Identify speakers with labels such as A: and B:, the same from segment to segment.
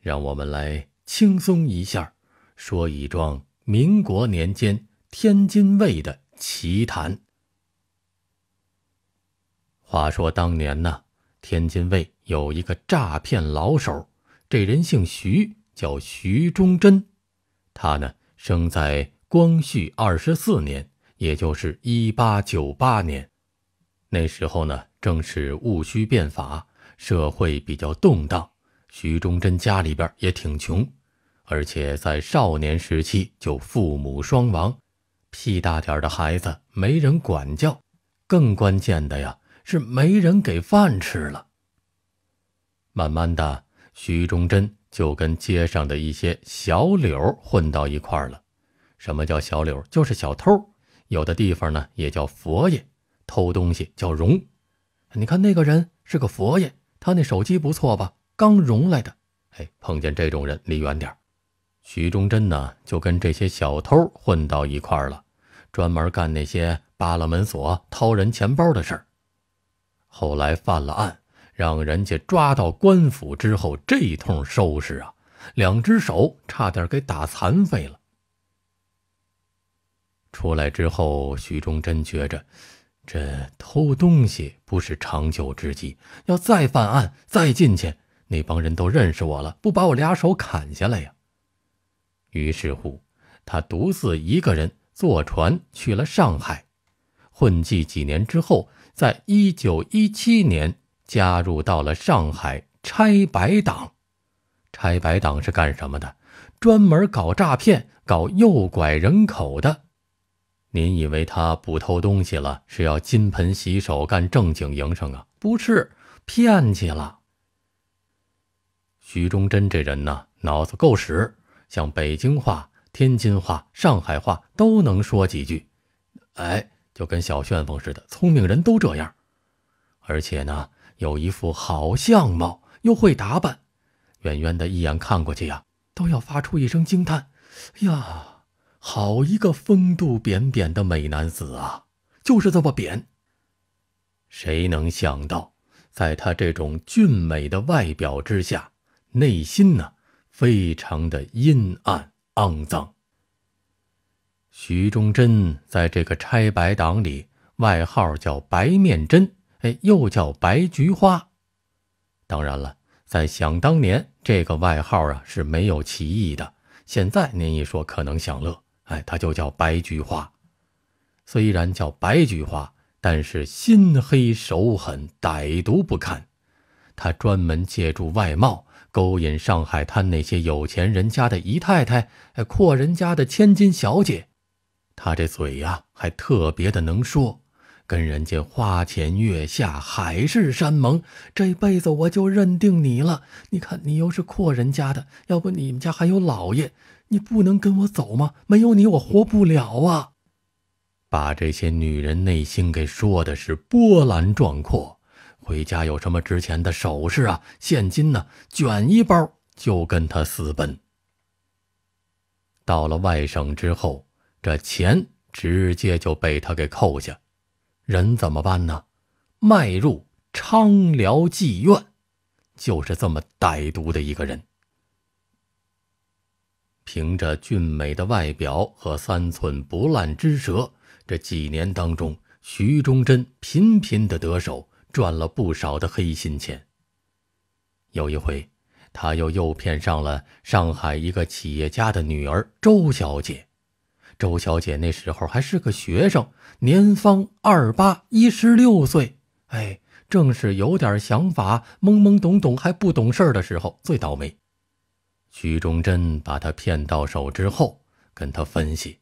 A: 让我们来轻松一下说一桩民国年间天津卫的奇谈。话说当年呢，天津卫有一个诈骗老手，这人姓徐，叫徐忠贞。他呢，生在光绪二十四年，也就是一八九八年。那时候呢，正是戊戌变法，社会比较动荡。徐忠贞家里边也挺穷，而且在少年时期就父母双亡，屁大点的孩子没人管教，更关键的呀是没人给饭吃了。慢慢的，徐忠贞就跟街上的一些小柳混到一块了。什么叫小柳？就是小偷，有的地方呢也叫佛爷，偷东西叫荣。你看那个人是个佛爷，他那手机不错吧？刚融来的，哎，碰见这种人离远点儿。徐忠贞呢，就跟这些小偷混到一块儿了，专门干那些扒拉门锁、掏人钱包的事儿。后来犯了案，让人家抓到官府之后，这一通收拾啊，两只手差点给打残废了。出来之后，徐忠贞觉着，这偷东西不是长久之计，要再犯案，再进去。那帮人都认识我了，不把我俩手砍下来呀？于是乎，他独自一个人坐船去了上海，混迹几年之后，在一九一七年加入到了上海拆白党。拆白党是干什么的？专门搞诈骗、搞诱拐人口的。您以为他不偷东西了，是要金盆洗手干正经营生啊？不是，骗去了。徐忠真这人呢，脑子够使，像北京话、天津话、上海话都能说几句。哎，就跟小旋风似的，聪明人都这样。而且呢，有一副好相貌，又会打扮，远远的一眼看过去呀，都要发出一声惊叹：“呀，好一个风度翩翩的美男子啊！”就是这么扁。谁能想到，在他这种俊美的外表之下？内心呢，非常的阴暗肮脏。徐忠贞在这个拆白党里，外号叫白面贞，哎，又叫白菊花。当然了，在想当年这个外号啊是没有歧义的。现在您一说可能享乐，哎，他就叫白菊花。虽然叫白菊花，但是心黑手狠，歹毒不堪。他专门借助外貌。勾引上海滩那些有钱人家的姨太太、阔人家的千金小姐，他这嘴呀还特别的能说，跟人家花前月下、海誓山盟，这辈子我就认定你了。你看你又是阔人家的，要不你们家还有老爷，你不能跟我走吗？没有你我活不了啊！把这些女人内心给说的是波澜壮阔。回家有什么值钱的首饰啊？现金呢？卷一包就跟他私奔。到了外省之后，这钱直接就被他给扣下，人怎么办呢？卖入昌辽妓院，就是这么歹毒的一个人。凭着俊美的外表和三寸不烂之舌，这几年当中，徐忠贞频频的得手。赚了不少的黑心钱。有一回，他又诱骗上了上海一个企业家的女儿周小姐。周小姐那时候还是个学生，年方二八一十六岁，哎，正是有点想法、懵懵懂懂还不懂事儿的时候，最倒霉。徐忠贞把她骗到手之后，跟她分析：“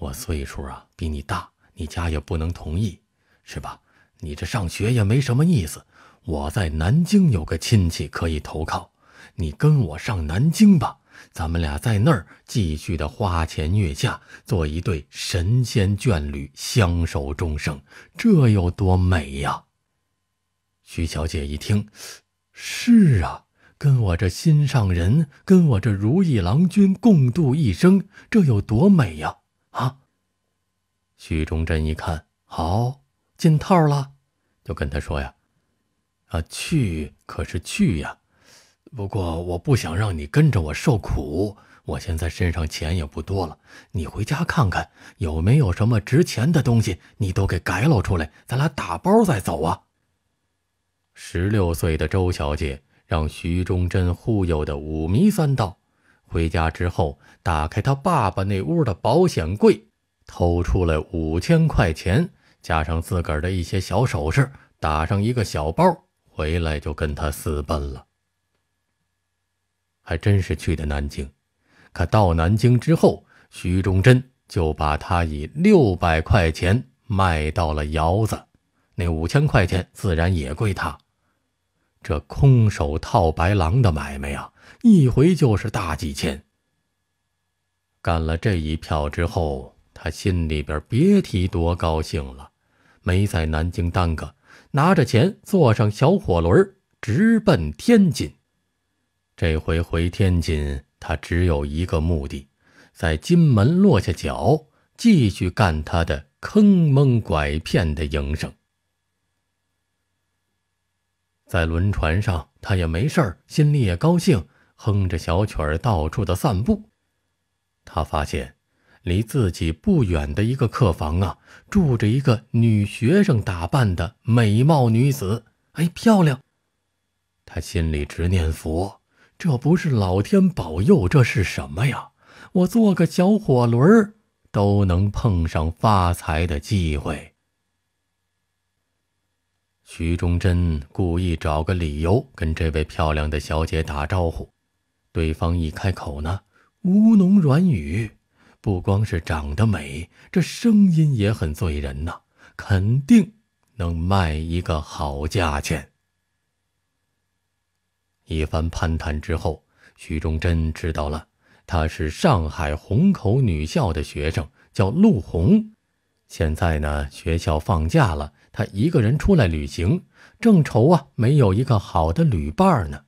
A: 我岁数啊比你大，你家也不能同意，是吧？”你这上学也没什么意思，我在南京有个亲戚可以投靠，你跟我上南京吧，咱们俩在那儿继续的花前月下，做一对神仙眷侣，相守终生，这有多美呀！徐小姐一听，是啊，跟我这心上人，跟我这如意郎君共度一生，这有多美呀！啊！徐忠贞一看，好。进套了，就跟他说呀：“啊，去可是去呀，不过我不想让你跟着我受苦。我现在身上钱也不多了，你回家看看有没有什么值钱的东西，你都给改捞出来，咱俩打包再走啊。”十六岁的周小姐让徐忠贞忽悠的五迷三道，回家之后打开她爸爸那屋的保险柜，偷出来五千块钱。加上自个儿的一些小首饰，打上一个小包回来就跟他私奔了。还真是去的南京，可到南京之后，徐忠贞就把他以六百块钱卖到了窑子，那五千块钱自然也归他。这空手套白狼的买卖啊，一回就是大几千。干了这一票之后，他心里边别提多高兴了。没在南京耽搁，拿着钱坐上小火轮，直奔天津。这回回天津，他只有一个目的，在金门落下脚，继续干他的坑蒙拐骗的营生。在轮船上，他也没事儿，心里也高兴，哼着小曲儿到处的散步。他发现。离自己不远的一个客房啊，住着一个女学生打扮的美貌女子。哎，漂亮！他心里直念佛，这不是老天保佑，这是什么呀？我坐个小火轮都能碰上发财的机会。徐忠贞故意找个理由跟这位漂亮的小姐打招呼，对方一开口呢，吴侬软语。不光是长得美，这声音也很醉人呐，肯定能卖一个好价钱。一番攀谈之后，徐忠真知道了她是上海虹口女校的学生，叫陆红。现在呢，学校放假了，她一个人出来旅行，正愁啊没有一个好的旅伴呢。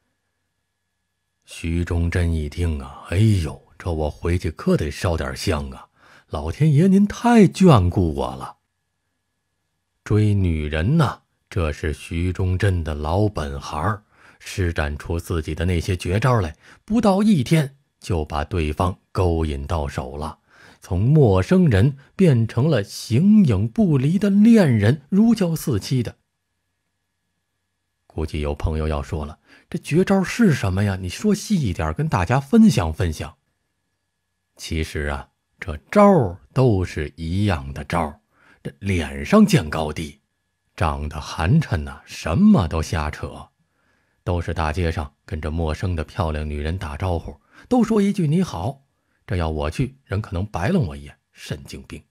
A: 徐忠真一听啊，哎呦！可我回去可得烧点香啊！老天爷，您太眷顾我了。”追女人呢，这是徐忠振的老本行，施展出自己的那些绝招来，不到一天就把对方勾引到手了，从陌生人变成了形影不离的恋人，如胶似漆的。估计有朋友要说了：“这绝招是什么呀？你说细一点，跟大家分享分享。”其实啊，这招儿都是一样的招儿，这脸上见高低，长得寒碜呐，什么都瞎扯，都是大街上跟着陌生的漂亮女人打招呼，都说一句你好。这要我去，人可能白了我一眼，神经病。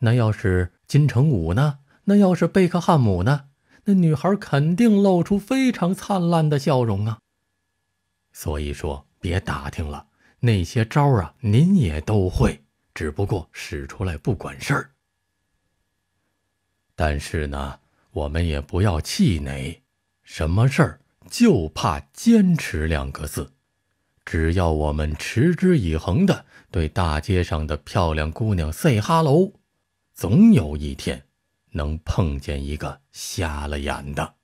A: 那要是金城武呢？那要是贝克汉姆呢？那女孩肯定露出非常灿烂的笑容啊。所以说，别打听了。那些招啊，您也都会，只不过使出来不管事儿。但是呢，我们也不要气馁，什么事儿就怕坚持两个字。只要我们持之以恒的对大街上的漂亮姑娘 say hello，总有一天能碰见一个瞎了眼的。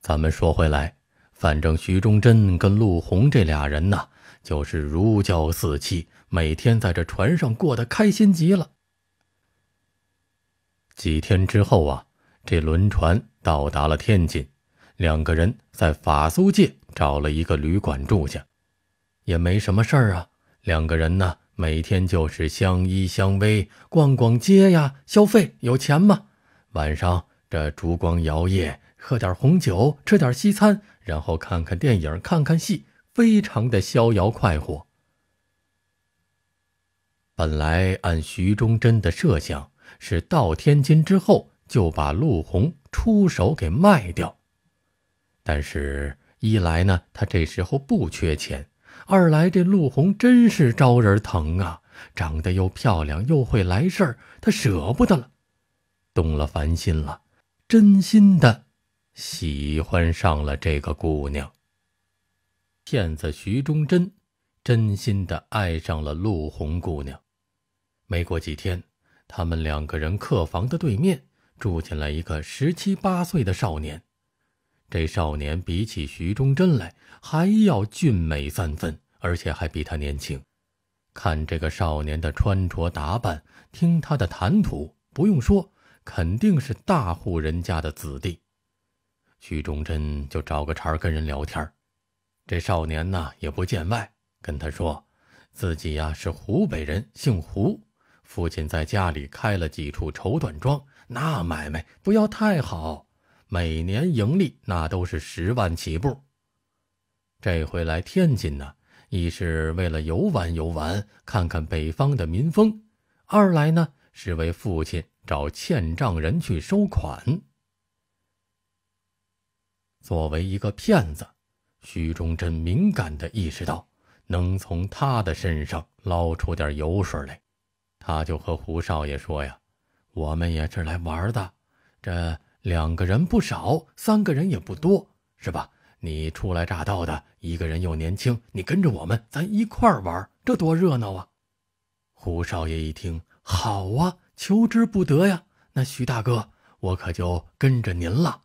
A: 咱们说回来。反正徐忠贞跟陆红这俩人呐，就是如胶似漆，每天在这船上过得开心极了。几天之后啊，这轮船到达了天津，两个人在法租界找了一个旅馆住下，也没什么事儿啊。两个人呢，每天就是相依相偎，逛逛街呀，消费有钱吗？晚上这烛光摇曳，喝点红酒，吃点西餐。然后看看电影，看看戏，非常的逍遥快活。本来按徐忠贞的设想是到天津之后就把陆红出手给卖掉，但是，一来呢，他这时候不缺钱；二来，这陆红真是招人疼啊，长得又漂亮，又会来事儿，他舍不得了，动了凡心了，真心的。喜欢上了这个姑娘。骗子徐忠贞真心的爱上了陆红姑娘。没过几天，他们两个人客房的对面住进来一个十七八岁的少年。这少年比起徐忠贞来还要俊美三分，而且还比他年轻。看这个少年的穿着打扮，听他的谈吐，不用说，肯定是大户人家的子弟。徐忠贞就找个茬儿跟人聊天这少年呢也不见外，跟他说自己呀是湖北人，姓胡，父亲在家里开了几处绸缎庄，那买卖不要太好，每年盈利那都是十万起步。这回来天津呢，一是为了游玩游玩，看看北方的民风；二来呢是为父亲找欠账人去收款。作为一个骗子，徐忠真敏感地意识到能从他的身上捞出点油水来，他就和胡少爷说：“呀，我们也是来玩的。这两个人不少，三个人也不多，是吧？你初来乍到的，一个人又年轻，你跟着我们，咱一块儿玩，这多热闹啊！”胡少爷一听，好啊，求之不得呀。那徐大哥，我可就跟着您了。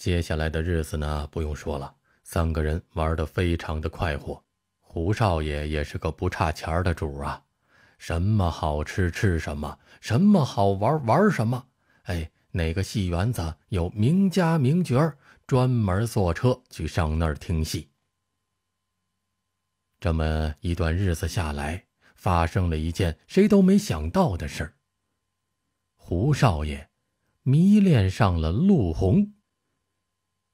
A: 接下来的日子呢，不用说了，三个人玩得非常的快活。胡少爷也是个不差钱的主啊，什么好吃吃什么，什么好玩玩什么。哎，哪个戏园子有名家名角专门坐车去上那儿听戏。这么一段日子下来，发生了一件谁都没想到的事儿。胡少爷迷恋上了陆红。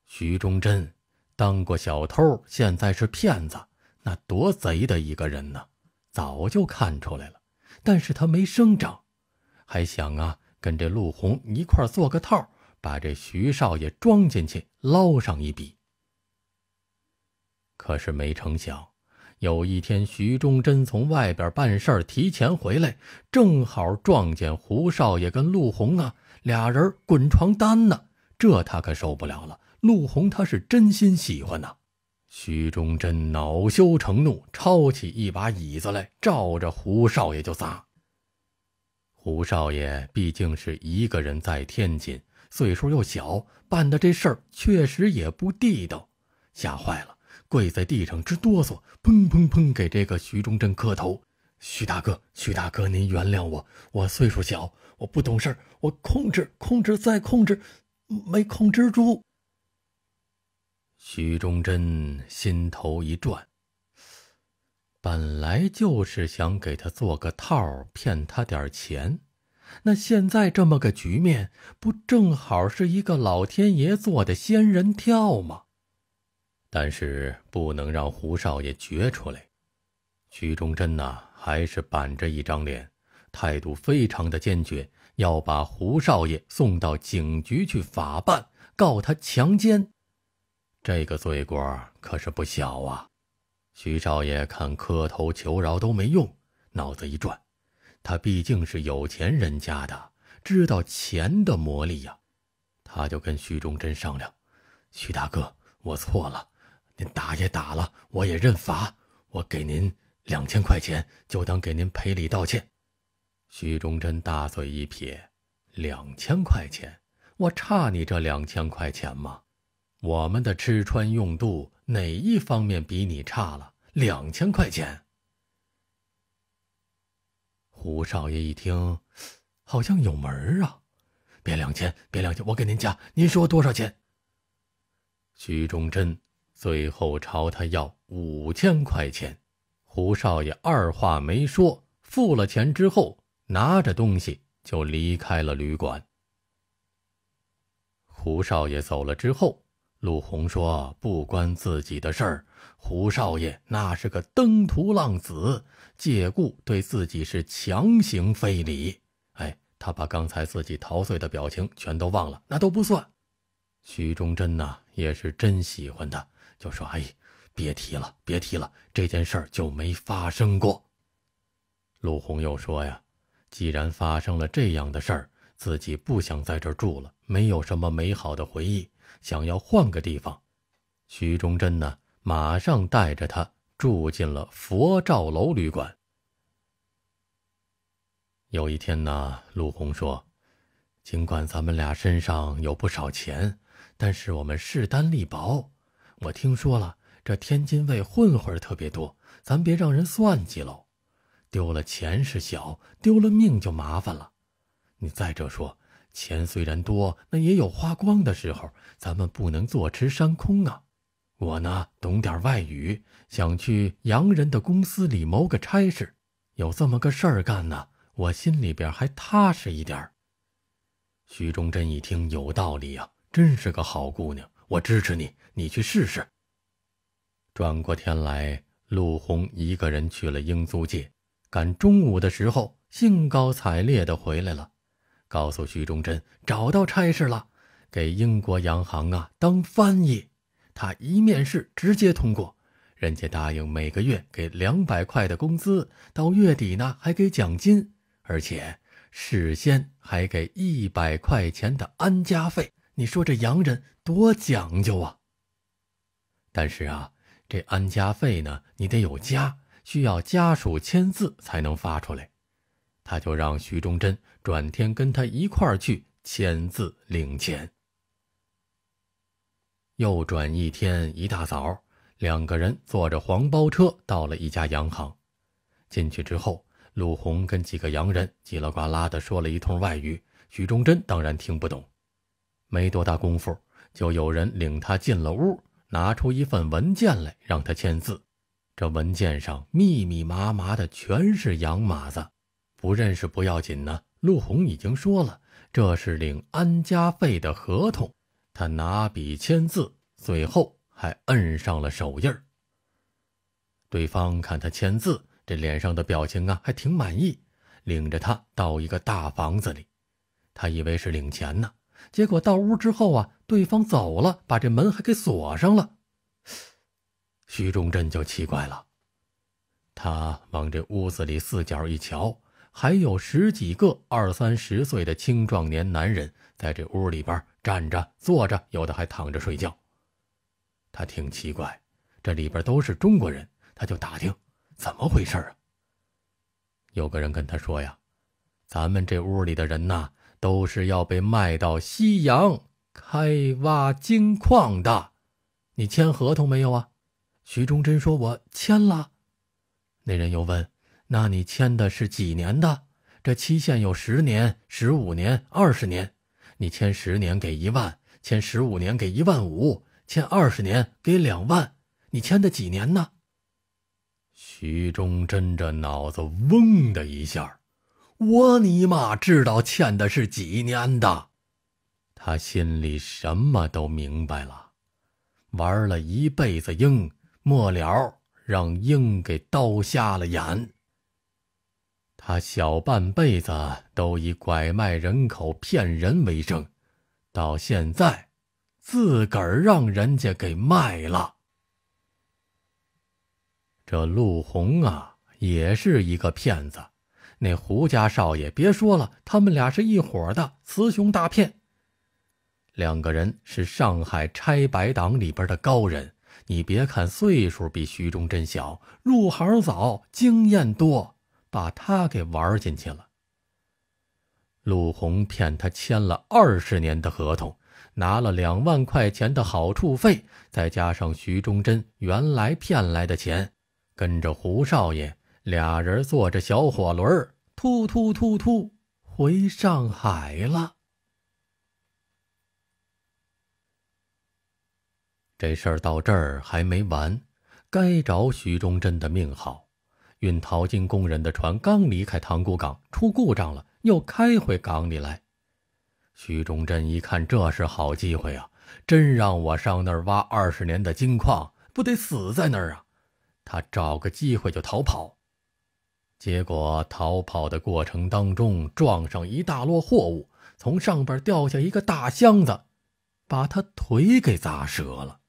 A: 徐忠贞当过小偷，现在是骗子，那多贼的一个人呢！早就看出来了，但是他没声张，还想啊跟这陆红一块做个套，把这徐少爷装进去捞上一笔。可是没成想，有一天徐忠贞从外边办事提前回来，正好撞见胡少爷跟陆红啊俩人滚床单呢，这他可受不了了。陆红他是真心喜欢呐，徐忠贞恼羞成怒，抄起一把椅子来，照着胡少爷就砸。胡少爷毕竟是一个人在天津，岁数又小，办的这事儿确实也不地道，吓坏了，跪在地上直哆嗦，砰砰砰，给这个徐忠贞磕头：“徐大哥，徐大哥，您原谅我，我岁数小，我不懂事儿，我控制控制再控制，没控制住。”徐忠真心头一转，本来就是想给他做个套，骗他点钱，那现在这么个局面，不正好是一个老天爷做的仙人跳吗？但是不能让胡少爷觉出来。徐忠贞呐，还是板着一张脸，态度非常的坚决，要把胡少爷送到警局去法办，告他强奸。这个罪过可是不小啊！徐少爷看磕头求饶都没用，脑子一转，他毕竟是有钱人家的，知道钱的魔力呀。他就跟徐忠贞商量：“徐大哥，我错了，您打也打了，我也认罚，我给您两千块钱，就当给您赔礼道歉。”徐忠贞大嘴一撇：“两千块钱，我差你这两千块钱吗？”我们的吃穿用度哪一方面比你差了两千块钱？胡少爷一听，好像有门啊！别两千，别两千，我给您加，您说多少钱？徐忠贞最后朝他要五千块钱。胡少爷二话没说，付了钱之后，拿着东西就离开了旅馆。胡少爷走了之后。陆红说：“不关自己的事儿，胡少爷那是个登徒浪子，借故对自己是强行非礼。哎，他把刚才自己陶醉的表情全都忘了，那都不算。”徐忠贞呐，也是真喜欢他，就说：“哎，别提了，别提了，这件事儿就没发生过。”陆红又说：“呀，既然发生了这样的事儿，自己不想在这儿住了，没有什么美好的回忆。”想要换个地方，徐忠贞呢，马上带着他住进了佛照楼旅馆。有一天呢，陆红说：“尽管咱们俩身上有不少钱，但是我们势单力薄。我听说了，这天津卫混混特别多，咱别让人算计喽。丢了钱是小，丢了命就麻烦了。你再者说，钱虽然多，那也有花光的时候。”咱们不能坐吃山空啊！我呢，懂点外语，想去洋人的公司里谋个差事，有这么个事儿干呢，我心里边还踏实一点儿。徐忠贞一听有道理呀，真是个好姑娘，我支持你，你去试试。转过天来，陆红一个人去了英租界，赶中午的时候，兴高采烈地回来了，告诉徐忠贞找到差事了。给英国洋行啊当翻译，他一面试直接通过，人家答应每个月给两百块的工资，到月底呢还给奖金，而且事先还给一百块钱的安家费。你说这洋人多讲究啊！但是啊，这安家费呢，你得有家，需要家属签字才能发出来。他就让徐忠贞转天跟他一块儿去签字领钱。又转一天，一大早，两个人坐着黄包车到了一家洋行。进去之后，陆红跟几个洋人叽里呱啦的说了一通外语，许忠贞当然听不懂。没多大功夫，就有人领他进了屋，拿出一份文件来让他签字。这文件上密密麻麻的全是洋码子，不认识不要紧呢。陆红已经说了，这是领安家费的合同。他拿笔签字，最后还摁上了手印儿。对方看他签字，这脸上的表情啊，还挺满意，领着他到一个大房子里。他以为是领钱呢，结果到屋之后啊，对方走了，把这门还给锁上了。徐忠镇就奇怪了，他往这屋子里四角一瞧，还有十几个二三十岁的青壮年男人在这屋里边站着、坐着，有的还躺着睡觉。他挺奇怪，这里边都是中国人，他就打听怎么回事啊。有个人跟他说：“呀，咱们这屋里的人呐，都是要被卖到西洋开挖金矿的。你签合同没有啊？”徐忠真说：“我签了。”那人又问：“那你签的是几年的？这期限有十年、十五年、二十年？”你签十年给一万，签十五年给一万五，签二十年给两万。你签的几年呢？徐忠真这脑子嗡的一下，我尼玛知道签的是几年的，他心里什么都明白了。玩了一辈子鹰，末了让鹰给刀瞎了眼。他小半辈子都以拐卖人口、骗人为生，到现在，自个儿让人家给卖了。这陆红啊，也是一个骗子。那胡家少爷，别说了，他们俩是一伙的，雌雄大骗。两个人是上海拆白党里边的高人。你别看岁数比徐忠真小，入行早，经验多。把他给玩进去了。陆红骗他签了二十年的合同，拿了两万块钱的好处费，再加上徐忠贞原来骗来的钱，跟着胡少爷俩人坐着小火轮儿，突突突突回上海了。这事儿到这儿还没完，该找徐忠贞的命好。运淘金工人的船刚离开塘沽港，出故障了，又开回港里来。徐忠贞一看，这是好机会啊！真让我上那儿挖二十年的金矿，不得死在那儿啊！他找个机会就逃跑，结果逃跑的过程当中撞上一大摞货物，从上边掉下一个大箱子，把他腿给砸折了。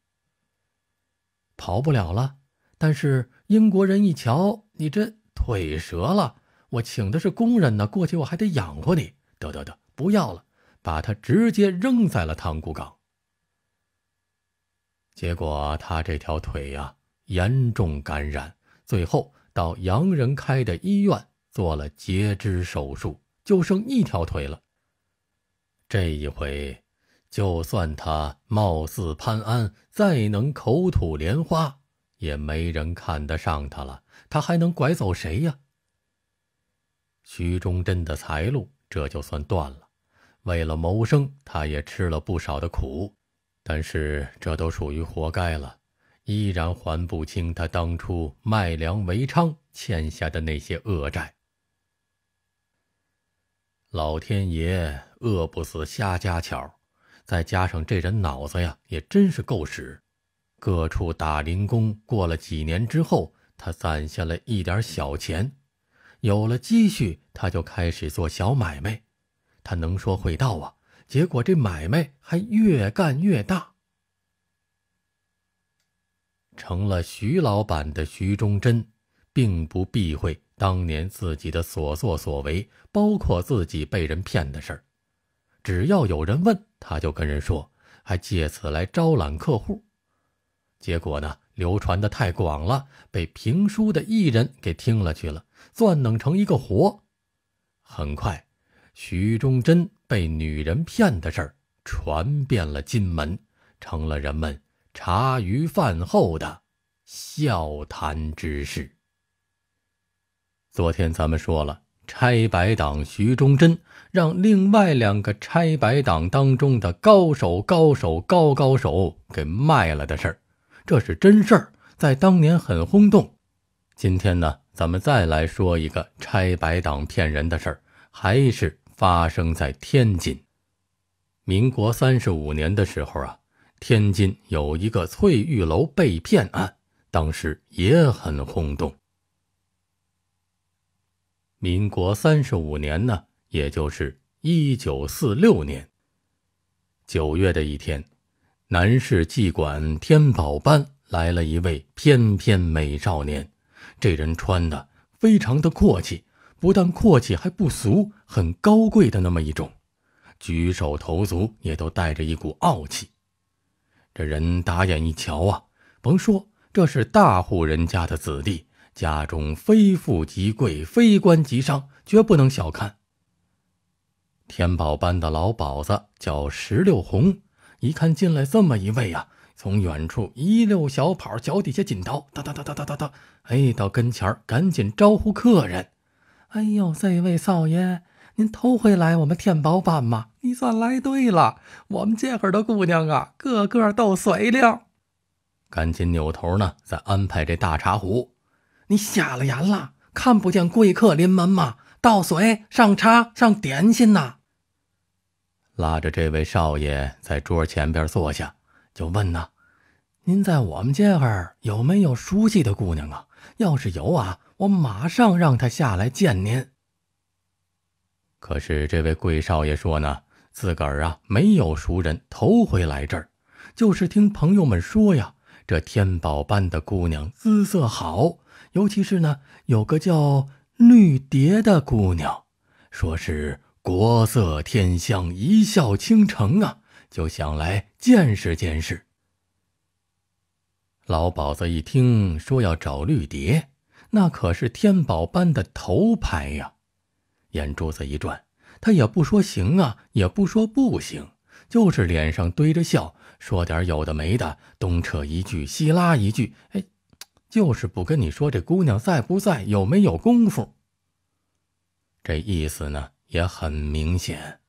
A: 跑不了了，但是。英国人一瞧，你这腿折了，我请的是工人呢，过去我还得养活你，得得得，不要了，把他直接扔在了塘沽港。结果他这条腿呀，严重感染，最后到洋人开的医院做了截肢手术，就剩一条腿了。这一回，就算他貌似潘安，再能口吐莲花。也没人看得上他了，他还能拐走谁呀？徐忠贞的财路这就算断了。为了谋生，他也吃了不少的苦，但是这都属于活该了。依然还不清他当初卖粮为娼欠下的那些恶债。老天爷饿不死瞎家巧，再加上这人脑子呀，也真是够使。各处打零工，过了几年之后，他攒下了一点小钱，有了积蓄，他就开始做小买卖。他能说会道啊，结果这买卖还越干越大。成了徐老板的徐忠贞，并不避讳当年自己的所作所为，包括自己被人骗的事儿。只要有人问，他就跟人说，还借此来招揽客户。结果呢，流传的太广了，被评书的艺人给听了去了，钻弄成一个活。很快，徐忠贞被女人骗的事儿传遍了金门，成了人们茶余饭后的笑谈之事。昨天咱们说了，拆白党徐忠贞让另外两个拆白党当中的高手、高手、高高手给卖了的事儿。这是真事儿，在当年很轰动。今天呢，咱们再来说一个拆白党骗人的事儿，还是发生在天津。民国三十五年的时候啊，天津有一个翠玉楼被骗案，当时也很轰动。民国三十五年呢，也就是一九四六年九月的一天。南市妓馆天宝班来了一位翩翩美少年，这人穿的非常的阔气，不但阔气还不俗，很高贵的那么一种，举手投足也都带着一股傲气。这人打眼一瞧啊，甭说这是大户人家的子弟，家中非富即贵，非官即商，绝不能小看。天宝班的老鸨子叫石榴红。一看进来这么一位呀，从远处一溜小跑，脚底下紧刀哒哒哒哒哒哒哒，哎，到跟前赶紧招呼客人。哎呦，这位少爷，您头回来我们天宝班吗？你算来对了，我们这会儿的姑娘啊，个个都水灵。赶紧扭头呢，再安排这大茶壶。你瞎了眼了，看不见贵客临门吗？倒水、上茶、上点心呐。拉着这位少爷在桌前边坐下，就问呢：“您在我们这儿有没有熟悉的姑娘啊？要是有啊，我马上让他下来见您。”可是这位贵少爷说呢：“自个儿啊没有熟人，头回来这儿，就是听朋友们说呀，这天宝班的姑娘姿色好，尤其是呢有个叫绿蝶的姑娘，说是。”国色天香，一笑倾城啊！就想来见识见识。老鸨子一听说要找绿蝶，那可是天宝班的头牌呀，眼珠子一转，他也不说行啊，也不说不行，就是脸上堆着笑，说点有的没的，东扯一句，西拉一句，哎，就是不跟你说这姑娘在不在，有没有功夫。这意思呢？也很明显，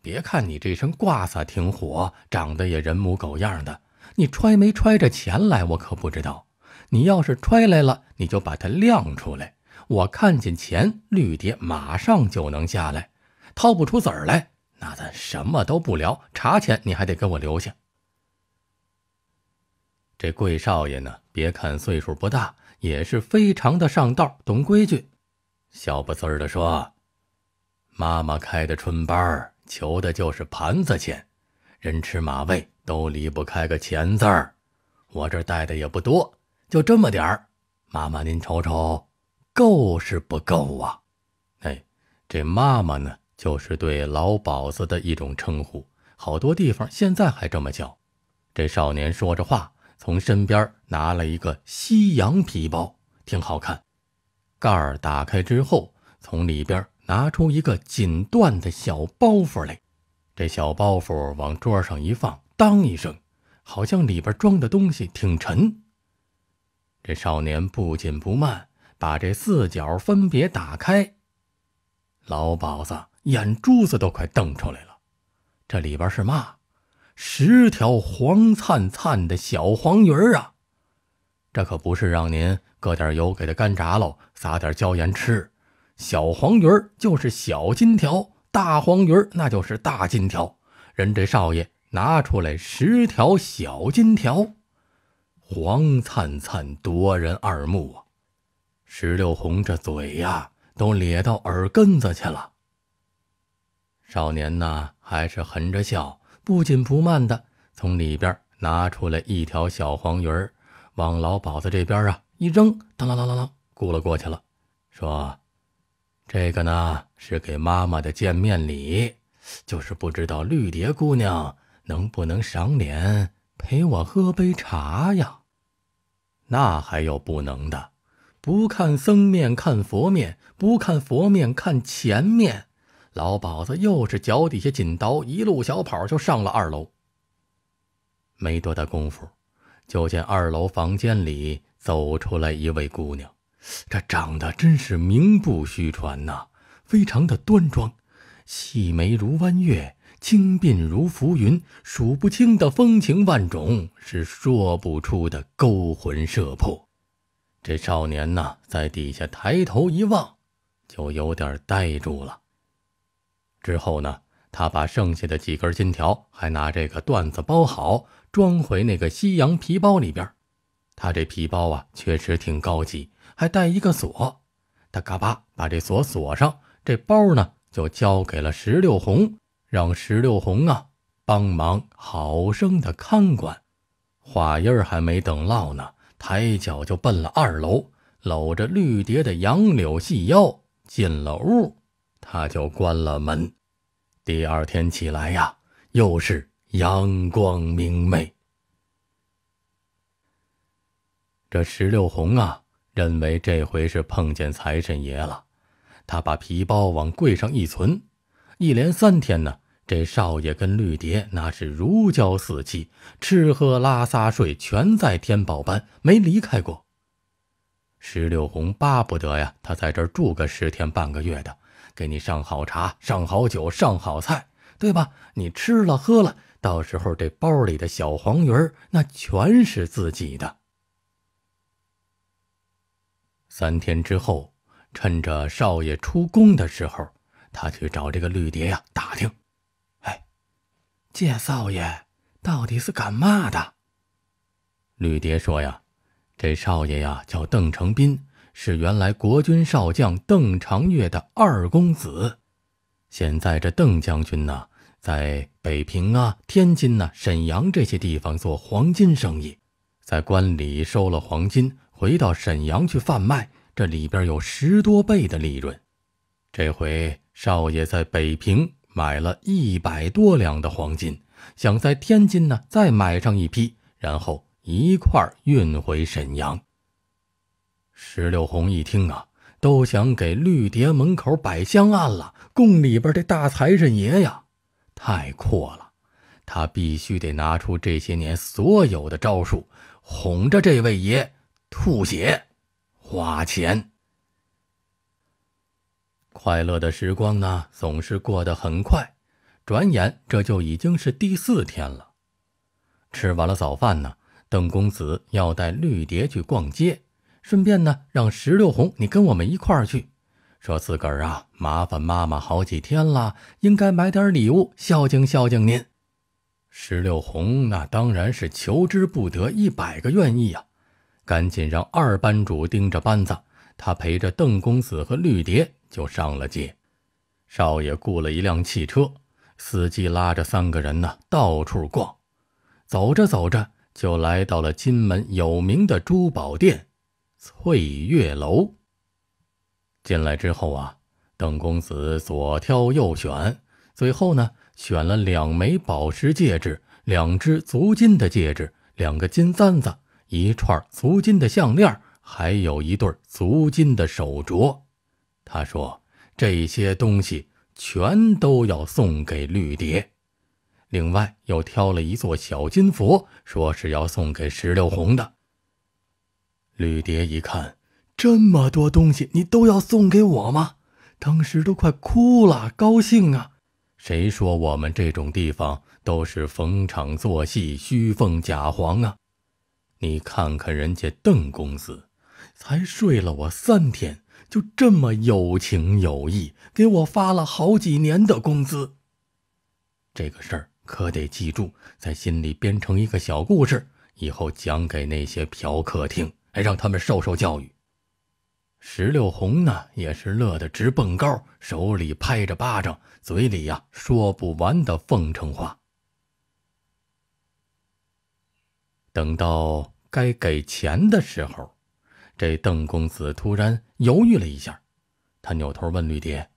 A: 别看你这身褂子挺火，长得也人模狗样的，你揣没揣着钱来，我可不知道。你要是揣来了，你就把它亮出来，我看见钱，绿蝶马上就能下来。掏不出子儿来，那咱什么都不聊，茶钱你还得给我留下。这贵少爷呢，别看岁数不大，也是非常的上道，懂规矩，小不滋儿的说。妈妈开的春班儿，求的就是盘子钱。人吃马喂都离不开个钱字儿。我这带的也不多，就这么点儿。妈妈您瞅瞅，够是不够啊？哎，这妈妈呢，就是对老鸨子的一种称呼，好多地方现在还这么叫。这少年说着话，从身边拿了一个西洋皮包，挺好看。盖儿打开之后，从里边。拿出一个锦缎的小包袱来，这小包袱往桌上一放，当一声，好像里边装的东西挺沉。这少年不紧不慢把这四角分别打开，老鸨子眼珠子都快瞪出来了。这里边是嘛？十条黄灿灿的小黄鱼儿啊！这可不是让您搁点油给它干炸喽，撒点椒盐吃。小黄鱼儿就是小金条，大黄鱼儿那就是大金条。人这少爷拿出来十条小金条，黄灿灿夺人耳目啊！石榴红这嘴呀，都咧到耳根子去了。少年呢，还是横着笑，不紧不慢的从里边拿出来一条小黄鱼儿，往老鸨子这边啊一扔，当啷啷啷啷，咕了过去了，说。这个呢是给妈妈的见面礼，就是不知道绿蝶姑娘能不能赏脸陪我喝杯茶呀？那还有不能的？不看僧面看佛面，不看佛面看钱面。老鸨子又是脚底下紧刀，一路小跑就上了二楼。没多大功夫，就见二楼房间里走出来一位姑娘。这长得真是名不虚传呐，非常的端庄，细眉如弯月，轻鬓如浮云，数不清的风情万种，是说不出的勾魂摄魄。这少年呐，在底下抬头一望，就有点呆住了。之后呢，他把剩下的几根金条还拿这个缎子包好，装回那个西洋皮包里边。他这皮包啊，确实挺高级。还带一个锁，他嘎巴把这锁锁上，这包呢就交给了石榴红，让石榴红啊帮忙好生的看管。话音还没等落呢，抬脚就奔了二楼，搂着绿蝶的杨柳细腰进了屋，他就关了门。第二天起来呀，又是阳光明媚。这石榴红啊。认为这回是碰见财神爷了，他把皮包往柜上一存，一连三天呢，这少爷跟绿蝶那是如胶似漆，吃喝拉撒睡全在天宝班，没离开过。石榴红巴不得呀，他在这儿住个十天半个月的，给你上好茶、上好酒、上好菜，对吧？你吃了喝了，到时候这包里的小黄鱼那全是自己的。三天之后，趁着少爷出宫的时候，他去找这个绿蝶呀打听。哎，这少爷到底是干嘛的？绿蝶说呀，这少爷呀叫邓成斌，是原来国军少将邓长月的二公子。现在这邓将军呢，在北平啊、天津啊、沈阳这些地方做黄金生意，在关里收了黄金。回到沈阳去贩卖，这里边有十多倍的利润。这回少爷在北平买了一百多两的黄金，想在天津呢再买上一批，然后一块运回沈阳。石榴红一听啊，都想给绿蝶门口摆香案了，供里边的大财神爷呀，太阔了。他必须得拿出这些年所有的招数，哄着这位爷。吐血，花钱。快乐的时光呢，总是过得很快，转眼这就已经是第四天了。吃完了早饭呢，邓公子要带绿蝶去逛街，顺便呢，让石榴红你跟我们一块儿去。说自个儿啊，麻烦妈妈好几天了，应该买点礼物孝敬孝敬您。石榴红那当然是求之不得，一百个愿意呀。赶紧让二班主盯着班子，他陪着邓公子和绿蝶就上了街。少爷雇了一辆汽车，司机拉着三个人呢，到处逛。走着走着，就来到了金门有名的珠宝店——翠月楼。进来之后啊，邓公子左挑右选，最后呢，选了两枚宝石戒指，两只足金的戒指，两个金簪子。一串足金的项链，还有一对足金的手镯。他说：“这些东西全都要送给绿蝶。”另外又挑了一座小金佛，说是要送给石榴红的。绿蝶一看，这么多东西，你都要送给我吗？当时都快哭了，高兴啊！谁说我们这种地方都是逢场作戏、虚奉假皇啊？你看看人家邓公子，才睡了我三天，就这么有情有义，给我发了好几年的工资。这个事儿可得记住，在心里编成一个小故事，以后讲给那些嫖客听，哎，让他们受受教育。石榴红呢，也是乐得直蹦高，手里拍着巴掌，嘴里呀说不完的奉承话。等到。该给钱的时候，这邓公子突然犹豫了一下，他扭头问绿蝶：“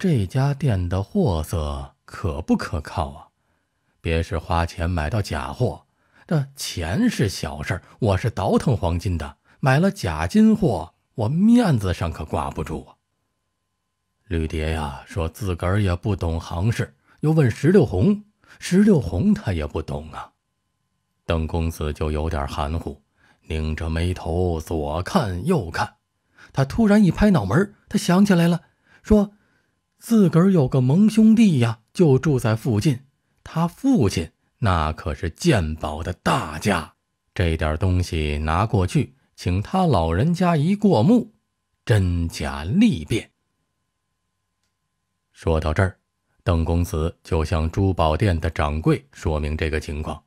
A: 这家店的货色可不可靠啊？别是花钱买到假货。这钱是小事，我是倒腾黄金的，买了假金货，我面子上可挂不住啊。”绿蝶呀，说自个儿也不懂行市，又问石榴红，石榴红他也不懂啊。邓公子就有点含糊，拧着眉头左看右看，他突然一拍脑门他想起来了，说：“自个儿有个盟兄弟呀，就住在附近，他父亲那可是鉴宝的大家，这点东西拿过去，请他老人家一过目，真假历辨。”说到这儿，邓公子就向珠宝店的掌柜说明这个情况。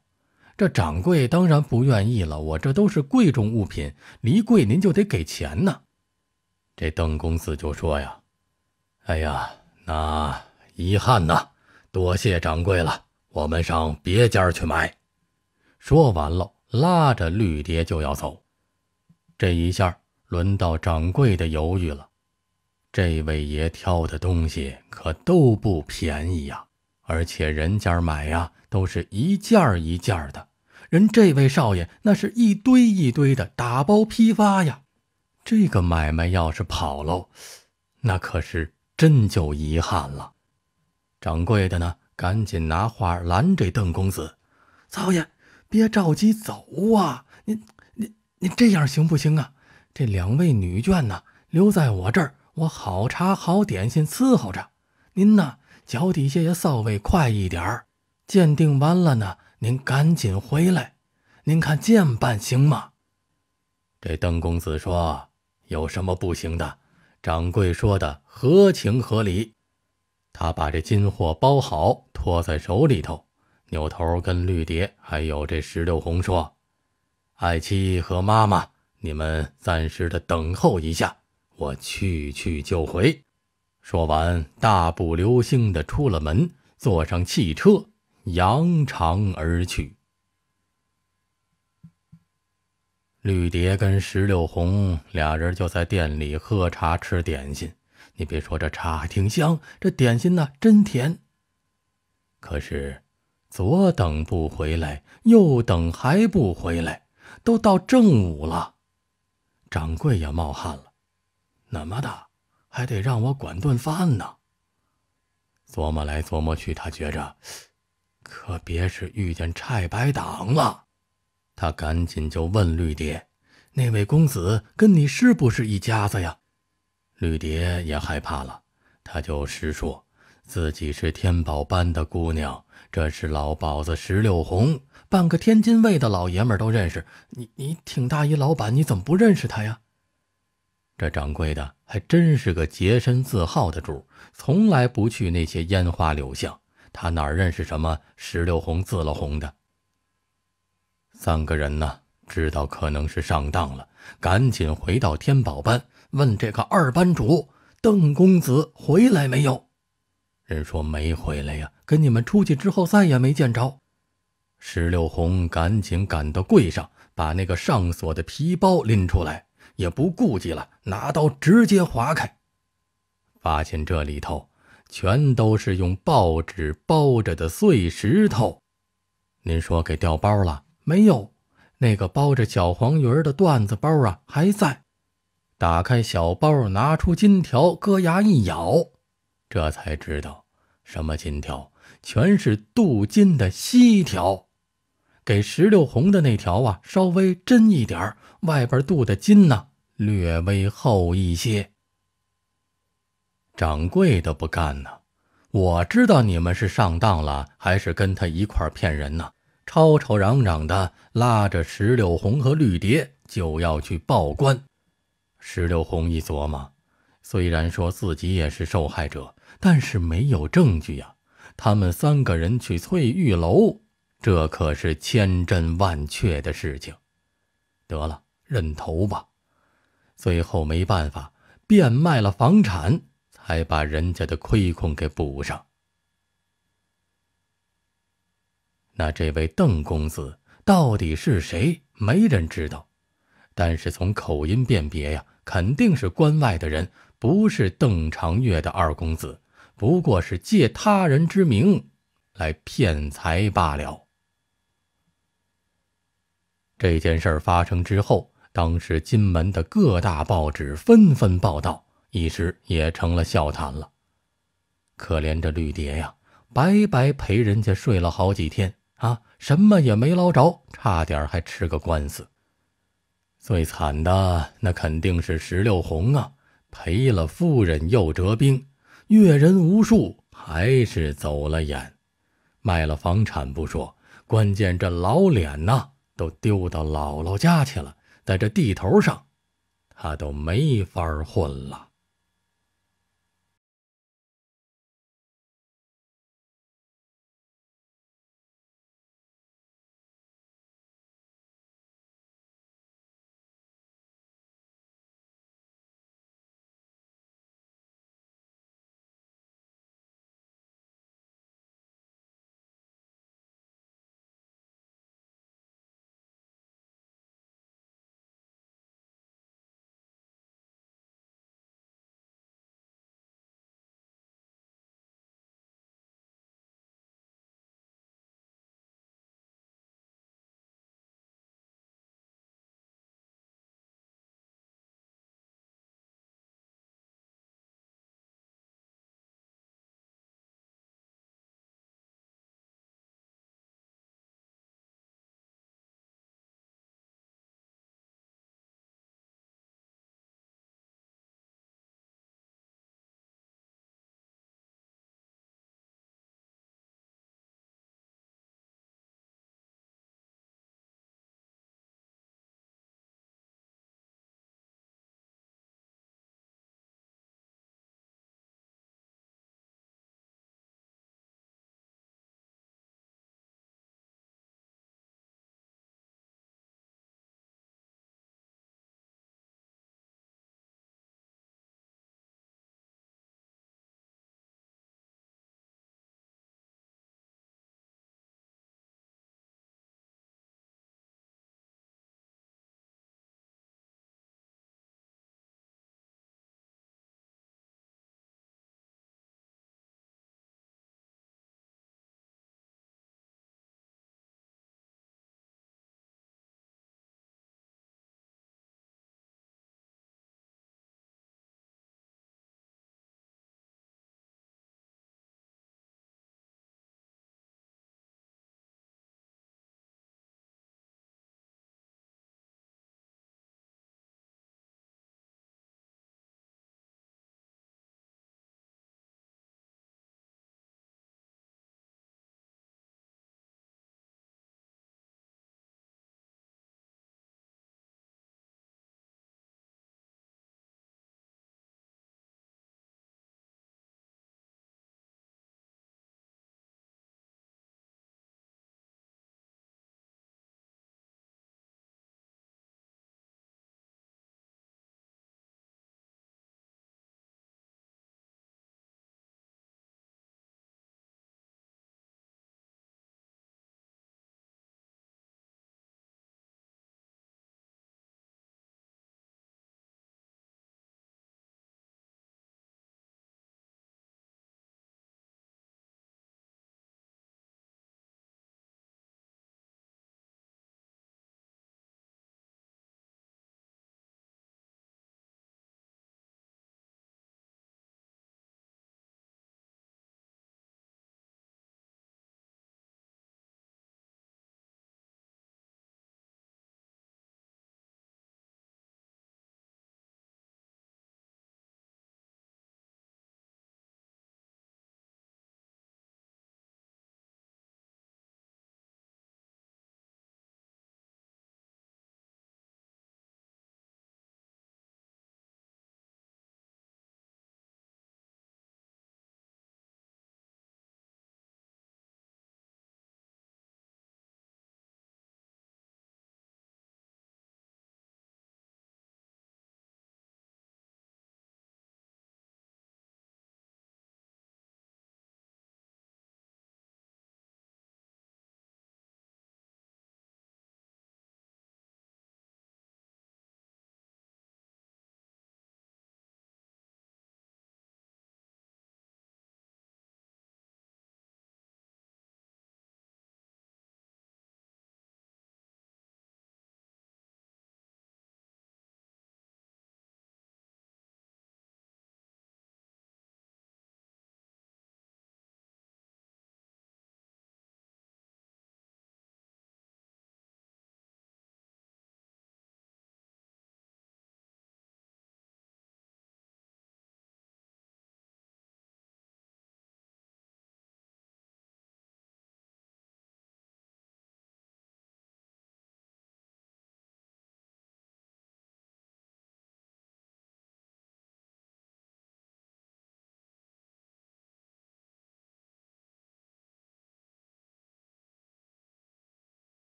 A: 这掌柜当然不愿意了，我这都是贵重物品，离柜您就得给钱呢。这邓公子就说呀：“哎呀，那遗憾呐，多谢掌柜了，我们上别家去买。”说完了，拉着绿蝶就要走。这一下轮到掌柜的犹豫了，这位爷挑的东西可都不便宜呀，而且人家买呀，都是一件一件的。人这位少爷那是一堆一堆的打包批发呀，这个买卖要是跑喽，那可是真就遗憾了。掌柜的呢，赶紧拿话拦这邓公子：“少爷，别着急走啊，您您您这样行不行啊？这两位女眷呢，留在我这儿，我好茶好点心伺候着。您呢，脚底下也稍微快一点儿，鉴定完了呢。”您赶紧回来，您看见办行吗？这邓公子说：“有什么不行的？”掌柜说的合情合理。他把这金货包好，托在手里头，扭头跟绿蝶还有这石榴红说：“爱妻和妈妈，你们暂时的等候一下，我去去就回。”说完，大步流星的出了门，坐上汽车。扬长而去。绿蝶跟石榴红俩人就在店里喝茶吃点心，你别说这茶还挺香，这点心呢真甜。可是左等不回来，右等还不回来，都到正午了，掌柜也冒汗了，那么大还得让我管顿饭呢。琢磨来琢磨去，他觉着。可别是遇见拆白党了，他赶紧就问绿蝶：“那位公子跟你是不是一家子呀？”绿蝶也害怕了，他就实说：“自己是天宝班的姑娘，这是老鸨子石榴红，半个天津卫的老爷们都认识你。你挺大一老板，你怎么不认识他呀？”这掌柜的还真是个洁身自好的主，从来不去那些烟花柳巷。他哪认识什么石榴红、紫了红的？三个人呢，知道可能是上当了，赶紧回到天宝班，问这个二班主邓公子回来没有？人说没回来呀，跟你们出去之后再也没见着。石榴红赶紧赶到柜上，把那个上锁的皮包拎出来，也不顾忌了，拿刀直接划开，发现这里头。全都是用报纸包着的碎石头，您说给掉包了没有？那个包着小黄鱼的缎子包啊还在。打开小包，拿出金条，割牙一咬，这才知道什么金条，全是镀金的锡条。给石榴红的那条啊，稍微真一点外边镀的金呢略微厚一些。掌柜的不干呢，我知道你们是上当了，还是跟他一块骗人呢？吵吵嚷嚷的，拉着石榴红和绿蝶就要去报官。石榴红一琢磨，虽然说自己也是受害者，但是没有证据呀。他们三个人去翠玉楼，这可是千真万确的事情。得了，认头吧。最后没办法，变卖了房产。还把人家的亏空给补上。那这位邓公子到底是谁？没人知道。但是从口音辨别呀，肯定是关外的人，不是邓长月的二公子，不过是借他人之名来骗财罢了。这件事发生之后，当时金门的各大报纸纷纷报道。一时也成了笑谈了。可怜这绿蝶呀，白白陪人家睡了好几天啊，什么也没捞着，差点还吃个官司。最惨的那肯定是石榴红啊，赔了夫人又折兵，阅人无数还是走了眼，卖了房产不说，关键这老脸呐，都丢到姥姥家去了，在这地头上，他都没法混了。